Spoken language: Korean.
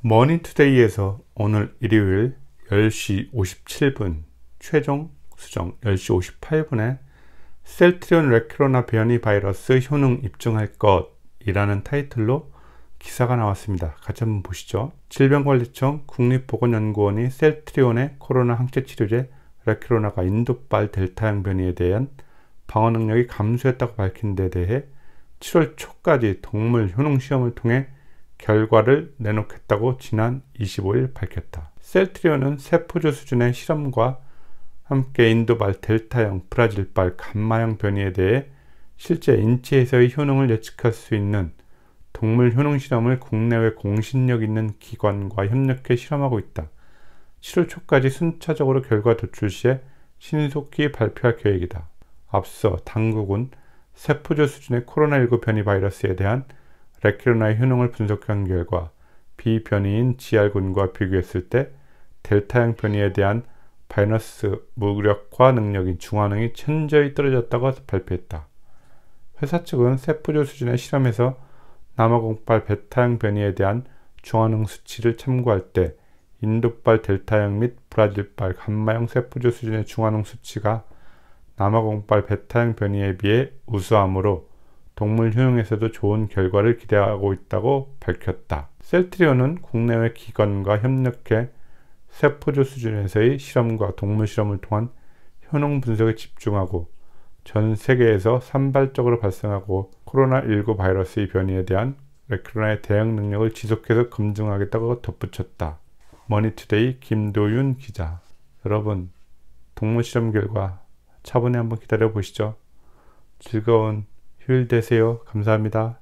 머니투데이에서 오늘 일요일 10시 57분 최종 수정 10시 58분에 셀트리온 레크로나 변이 바이러스 효능 입증할 것이라는 타이틀로 기사가 나왔습니다. 같이 한번 보시죠. 질병관리청 국립보건연구원이 셀트리온의 코로나 항체 치료제 레크로나가 인도발 델타형 변이에 대한 방어 능력이 감소했다고 밝힌 데 대해 7월 초까지 동물 효능 시험을 통해 결과를 내놓겠다고 지난 25일 밝혔다. 셀트리온은 세포조 수준의 실험과 함께 인도발 델타형, 브라질발, 감마형 변이에 대해 실제 인체에서의 효능을 예측할 수 있는 동물 효능 실험을 국내외 공신력 있는 기관과 협력해 실험하고 있다. 7월 초까지 순차적으로 결과 도출 시에 신속히 발표할 계획이다. 앞서 당국은 세포조 수준의 코로나19 변이 바이러스에 대한 레키르나의 효능을 분석한 결과 B 변이인 GR군과 비교했을 때 델타형 변이에 대한 바이너스 무력화 능력인 중화능이 천저히 떨어졌다고 발표했다. 회사 측은 세포조 수준의 실험에서 남아공발 베타형 변이에 대한 중화능 수치를 참고할 때 인도발 델타형 및 브라질발 감마형 세포조 수준의 중화능 수치가 남아공발 베타형 변이에 비해 우수하므로 동물 효용에서도 좋은 결과를 기대하고 있다고 밝혔다. 셀트리온은 국내외 기관과 협력해 세포조 수준에서의 실험과 동물 실험을 통한 효능 분석에 집중하고 전 세계에서 산발적으로 발생하고 코로나19 바이러스의 변이에 대한 레크로나의 대응 능력을 지속해서 검증하겠다고 덧붙였다. 머니투데이 김도윤 기자 여러분 동물 실험 결과 차분히 한번 기다려 보시죠. 즐거운 휴일 되세요. 감사합니다.